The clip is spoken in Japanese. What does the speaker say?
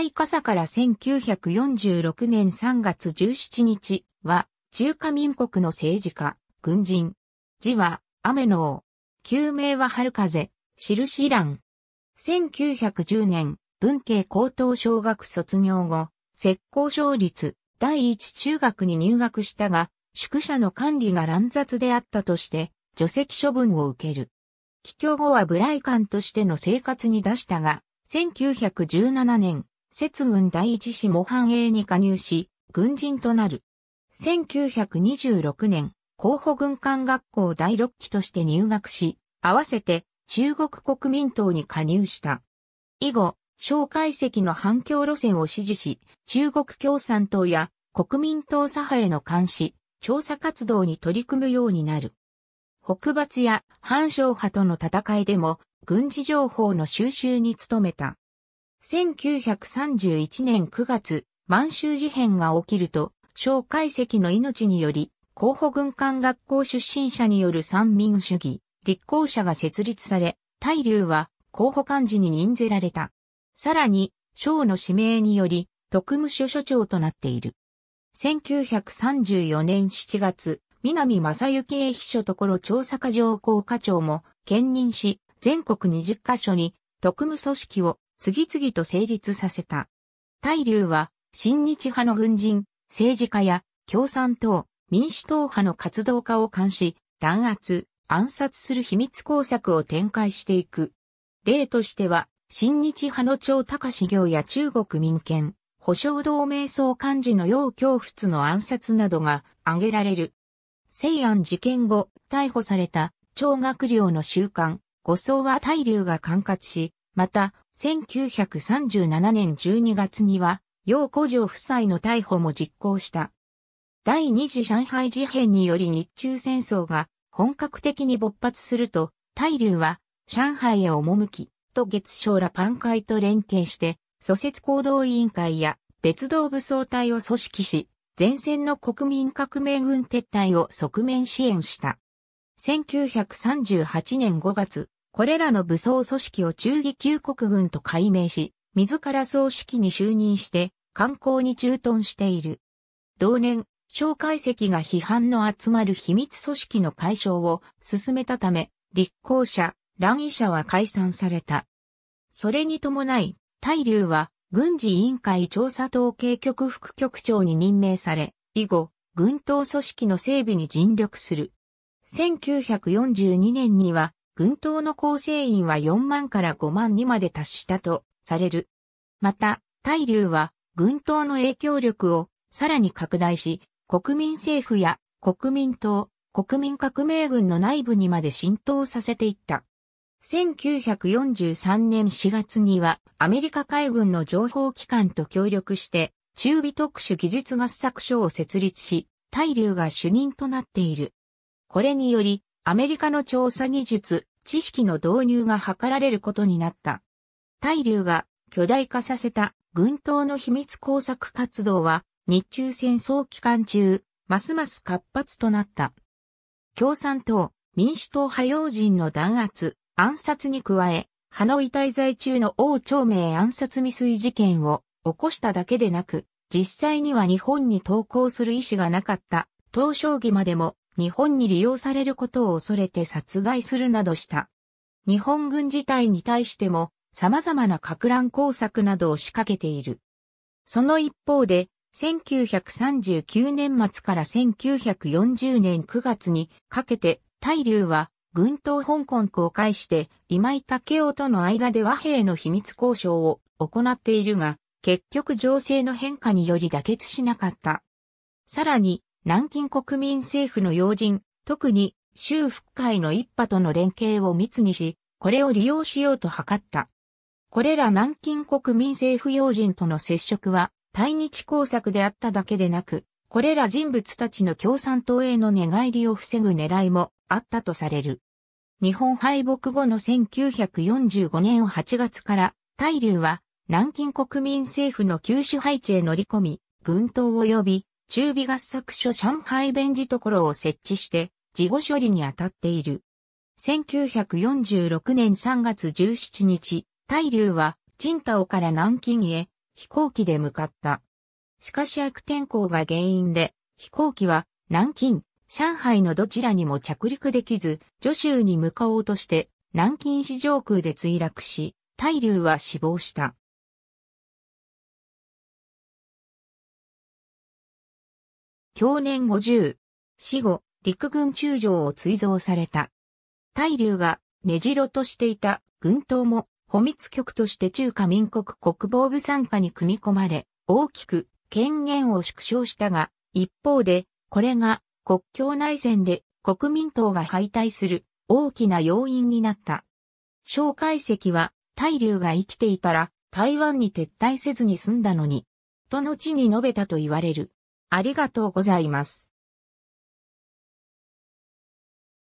対笠から1946年3月17日は、中華民国の政治家、軍人。字は、雨の王。旧名は春風、印欄。1910年、文系高等小学卒業後、石膏省立第一中学に入学したが、宿舎の管理が乱雑であったとして、除籍処分を受ける。帰郷後は部来館としての生活に出したが、1917年、節軍第一師も繁栄に加入し、軍人となる。1926年、候補軍艦学校第六期として入学し、合わせて中国国民党に加入した。以後、蒋介石の反共路線を支持し、中国共産党や国民党左派への監視、調査活動に取り組むようになる。北伐や反省派との戦いでも軍事情報の収集に努めた。1931年9月、満州事変が起きると、蒋介石の命により、候補軍艦学校出身者による三民主義、立候者が設立され、大流は候補幹事に任ぜられた。さらに、省の指名により、特務所所長となっている。1934年7月、南正幸営秘書所調査課上校課長も兼任し、全国20カ所に特務組織を次々と成立させた。大流は、新日派の軍人、政治家や共産党、民主党派の活動家を監視、弾圧、暗殺する秘密工作を展開していく。例としては、新日派の超高志行や中国民権、保障同盟総幹事の要恐仏の暗殺などが挙げられる。西安事件後、逮捕された超学寮の習慣、護送は大流が管轄し、また、1937年12月には、洋古城夫妻の逮捕も実行した。第二次上海事変により日中戦争が本格的に勃発すると、大流は上海へ赴き、と月商らパン会と連携して、蘇節行動委員会や別動武装隊を組織し、前線の国民革命軍撤退を側面支援した。1938年5月、これらの武装組織を中義旧国軍と改名し、自ら総指揮に就任して、観光に駐屯している。同年、蒋介石が批判の集まる秘密組織の解消を進めたため、立候者、乱位者は解散された。それに伴い、大流は軍事委員会調査統計局副局長に任命され、以後、軍党組織の整備に尽力する。1942年には軍刀の構成員は4万から5万にまで達したとされる。また、大流は軍刀の影響力をさらに拡大し、国民政府や国民党、国民革命軍の内部にまで浸透させていった。1943年4月にはアメリカ海軍の情報機関と協力して中備特殊技術合作所を設立し、大流が主任となっている。これによりアメリカの調査技術、知識の導入が図られることになった。大流が巨大化させた軍島の秘密工作活動は日中戦争期間中、ますます活発となった。共産党、民主党派要人の弾圧、暗殺に加え、ハノイ滞在中の王朝明暗殺未遂事件を起こしただけでなく、実際には日本に投降する意思がなかった、東将棋までも日本に利用されることを恐れて殺害するなどした。日本軍自体に対しても様々な格乱工作などを仕掛けている。その一方で、1939年末から1940年9月にかけて、大流は軍統香港区を介して今井武夫との間で和平の秘密交渉を行っているが、結局情勢の変化により妥結しなかった。さらに、南京国民政府の要人、特に州復会の一派との連携を密にし、これを利用しようと図った。これら南京国民政府要人との接触は、対日工作であっただけでなく、これら人物たちの共産党への寝返りを防ぐ狙いもあったとされる。日本敗北後の1945年8月から、大流は南京国民政府の九州配置へ乗り込み、軍党を呼び、中尾合作所上海弁事所を設置して、事後処理に当たっている。1946年3月17日、大流は、陳太から南京へ、飛行機で向かった。しかし悪天候が原因で、飛行機は、南京、上海のどちらにも着陸できず、徐州に向かおうとして、南京市上空で墜落し、大流は死亡した。享年50。死後、陸軍中将を追贈された。大流が根城としていた軍刀も保密局として中華民国国防部参加に組み込まれ、大きく権限を縮小したが、一方で、これが国境内戦で国民党が敗退する大きな要因になった。蒋介石は、大流が生きていたら、台湾に撤退せずに済んだのに、と後に述べたと言われる。ありがとうございます。